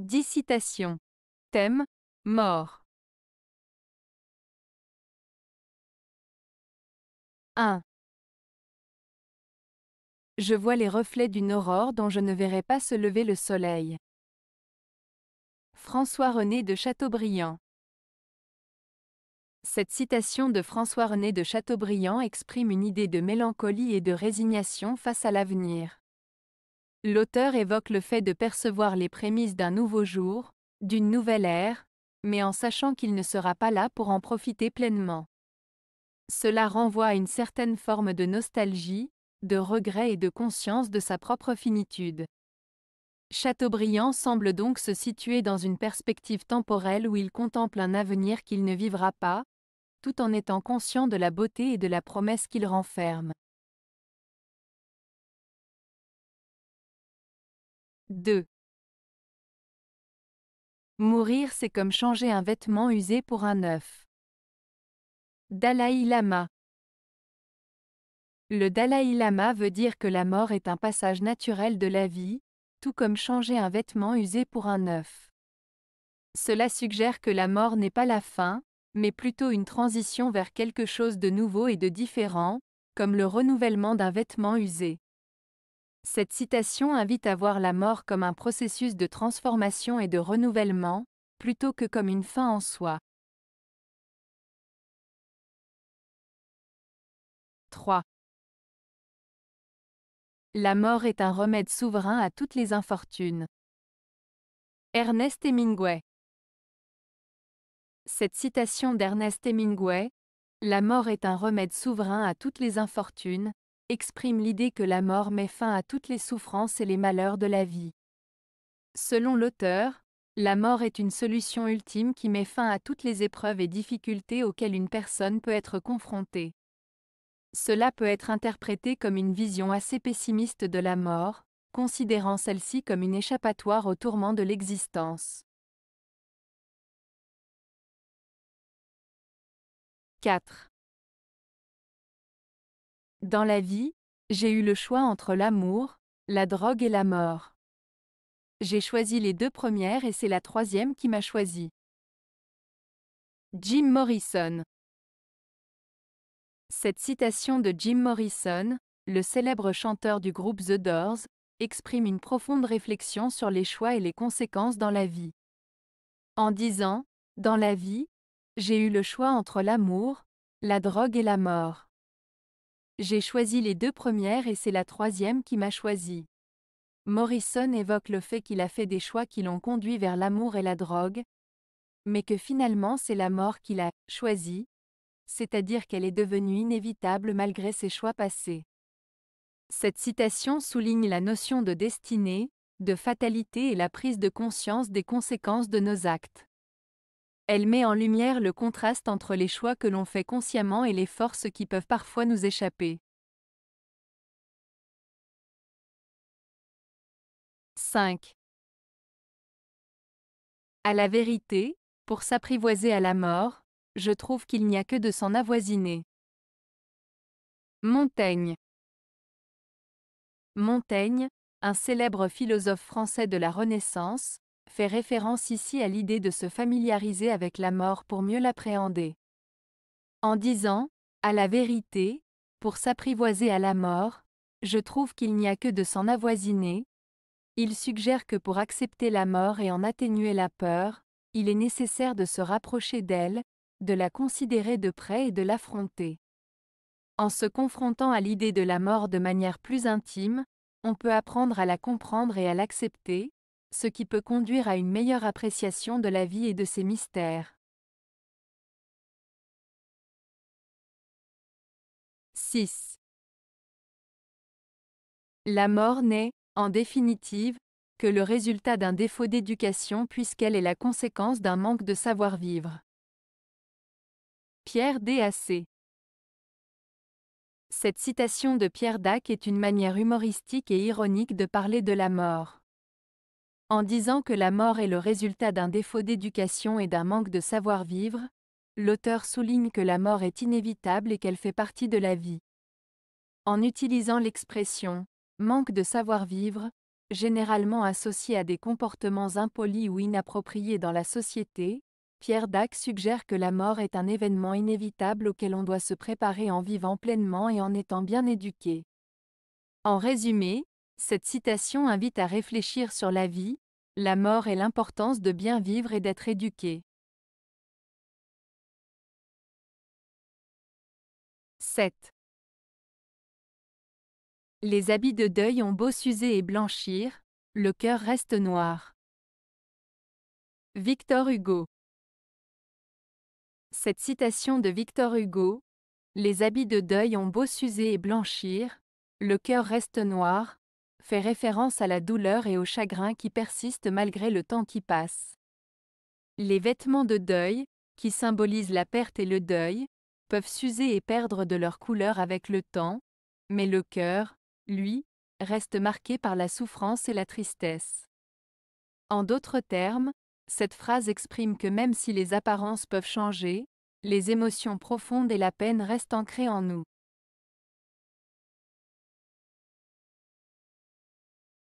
10 citations. Thème Mort. 1. Je vois les reflets d'une aurore dont je ne verrai pas se lever le soleil. François-René de Chateaubriand. Cette citation de François-René de Chateaubriand exprime une idée de mélancolie et de résignation face à l'avenir. L'auteur évoque le fait de percevoir les prémices d'un nouveau jour, d'une nouvelle ère, mais en sachant qu'il ne sera pas là pour en profiter pleinement. Cela renvoie à une certaine forme de nostalgie, de regret et de conscience de sa propre finitude. Chateaubriand semble donc se situer dans une perspective temporelle où il contemple un avenir qu'il ne vivra pas, tout en étant conscient de la beauté et de la promesse qu'il renferme. 2. Mourir, c'est comme changer un vêtement usé pour un neuf. Dalai Lama Le Dalai Lama veut dire que la mort est un passage naturel de la vie, tout comme changer un vêtement usé pour un neuf. Cela suggère que la mort n'est pas la fin, mais plutôt une transition vers quelque chose de nouveau et de différent, comme le renouvellement d'un vêtement usé. Cette citation invite à voir la mort comme un processus de transformation et de renouvellement, plutôt que comme une fin en soi. 3. La mort est un remède souverain à toutes les infortunes. Ernest Hemingway Cette citation d'Ernest Hemingway, La mort est un remède souverain à toutes les infortunes, exprime l'idée que la mort met fin à toutes les souffrances et les malheurs de la vie. Selon l'auteur, la mort est une solution ultime qui met fin à toutes les épreuves et difficultés auxquelles une personne peut être confrontée. Cela peut être interprété comme une vision assez pessimiste de la mort, considérant celle-ci comme une échappatoire aux tourments de l'existence. 4. Dans la vie, j'ai eu le choix entre l'amour, la drogue et la mort. J'ai choisi les deux premières et c'est la troisième qui m'a choisi. Jim Morrison Cette citation de Jim Morrison, le célèbre chanteur du groupe The Doors, exprime une profonde réflexion sur les choix et les conséquences dans la vie. En disant, dans la vie, j'ai eu le choix entre l'amour, la drogue et la mort. J'ai choisi les deux premières et c'est la troisième qui m'a choisi. Morrison évoque le fait qu'il a fait des choix qui l'ont conduit vers l'amour et la drogue, mais que finalement c'est la mort qu'il a choisi c'est-à-dire qu'elle est devenue inévitable malgré ses choix passés. Cette citation souligne la notion de destinée, de fatalité et la prise de conscience des conséquences de nos actes. Elle met en lumière le contraste entre les choix que l'on fait consciemment et les forces qui peuvent parfois nous échapper. 5. À la vérité, pour s'apprivoiser à la mort, je trouve qu'il n'y a que de s'en avoisiner. Montaigne Montaigne, un célèbre philosophe français de la Renaissance, fait référence ici à l'idée de se familiariser avec la mort pour mieux l'appréhender. En disant, à la vérité, pour s'apprivoiser à la mort, je trouve qu'il n'y a que de s'en avoisiner, il suggère que pour accepter la mort et en atténuer la peur, il est nécessaire de se rapprocher d'elle, de la considérer de près et de l'affronter. En se confrontant à l'idée de la mort de manière plus intime, on peut apprendre à la comprendre et à l'accepter, ce qui peut conduire à une meilleure appréciation de la vie et de ses mystères. « 6. La mort n'est, en définitive, que le résultat d'un défaut d'éducation puisqu'elle est la conséquence d'un manque de savoir-vivre. Pierre D.A.C. Cette citation de Pierre Dac est une manière humoristique et ironique de parler de la mort en disant que la mort est le résultat d'un défaut d'éducation et d'un manque de savoir-vivre, l'auteur souligne que la mort est inévitable et qu'elle fait partie de la vie. En utilisant l'expression manque de savoir-vivre, généralement associée à des comportements impolis ou inappropriés dans la société, Pierre Dac suggère que la mort est un événement inévitable auquel on doit se préparer en vivant pleinement et en étant bien éduqué. En résumé, cette citation invite à réfléchir sur la vie, la mort et l'importance de bien vivre et d'être éduqué. 7. Les habits de deuil ont beau s'user et blanchir, le cœur reste noir. Victor Hugo Cette citation de Victor Hugo, Les habits de deuil ont beau s'user et blanchir, le cœur reste noir, fait référence à la douleur et au chagrin qui persistent malgré le temps qui passe. Les vêtements de deuil, qui symbolisent la perte et le deuil, peuvent s'user et perdre de leur couleur avec le temps, mais le cœur, lui, reste marqué par la souffrance et la tristesse. En d'autres termes, cette phrase exprime que même si les apparences peuvent changer, les émotions profondes et la peine restent ancrées en nous.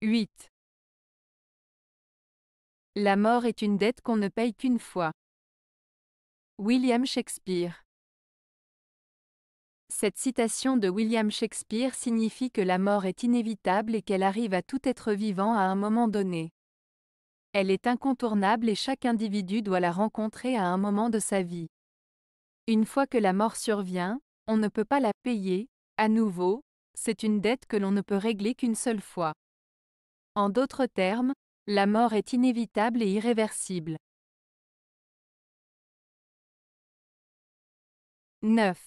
8. La mort est une dette qu'on ne paye qu'une fois. William Shakespeare Cette citation de William Shakespeare signifie que la mort est inévitable et qu'elle arrive à tout être vivant à un moment donné. Elle est incontournable et chaque individu doit la rencontrer à un moment de sa vie. Une fois que la mort survient, on ne peut pas la payer, à nouveau, c'est une dette que l'on ne peut régler qu'une seule fois. En d'autres termes, la mort est inévitable et irréversible. 9.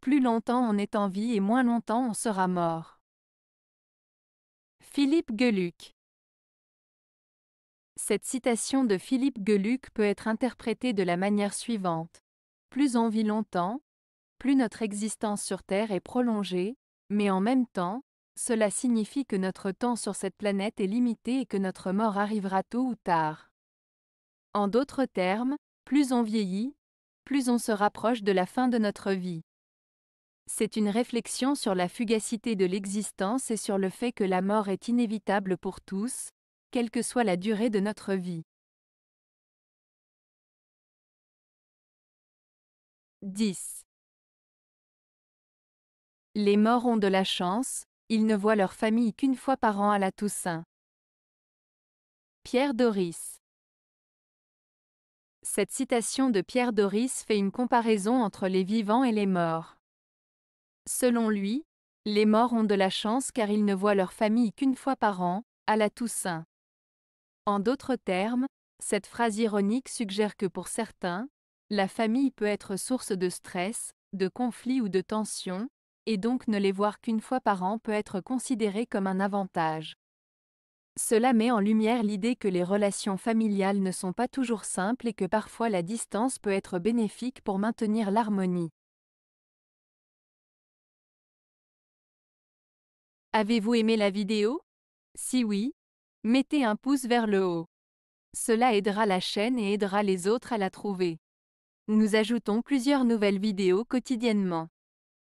Plus longtemps on est en vie et moins longtemps on sera mort. Philippe Geluc Cette citation de Philippe Geluc peut être interprétée de la manière suivante. Plus on vit longtemps, plus notre existence sur Terre est prolongée, mais en même temps, cela signifie que notre temps sur cette planète est limité et que notre mort arrivera tôt ou tard. En d'autres termes, plus on vieillit, plus on se rapproche de la fin de notre vie. C'est une réflexion sur la fugacité de l'existence et sur le fait que la mort est inévitable pour tous, quelle que soit la durée de notre vie. 10. Les morts ont de la chance, ils ne voient leur famille qu'une fois par an à la Toussaint. Pierre Doris Cette citation de Pierre Doris fait une comparaison entre les vivants et les morts. Selon lui, les morts ont de la chance car ils ne voient leur famille qu'une fois par an, à la Toussaint. En d'autres termes, cette phrase ironique suggère que pour certains, la famille peut être source de stress, de conflits ou de tensions, et donc ne les voir qu'une fois par an peut être considéré comme un avantage. Cela met en lumière l'idée que les relations familiales ne sont pas toujours simples et que parfois la distance peut être bénéfique pour maintenir l'harmonie. Avez-vous aimé la vidéo Si oui, mettez un pouce vers le haut. Cela aidera la chaîne et aidera les autres à la trouver. Nous ajoutons plusieurs nouvelles vidéos quotidiennement.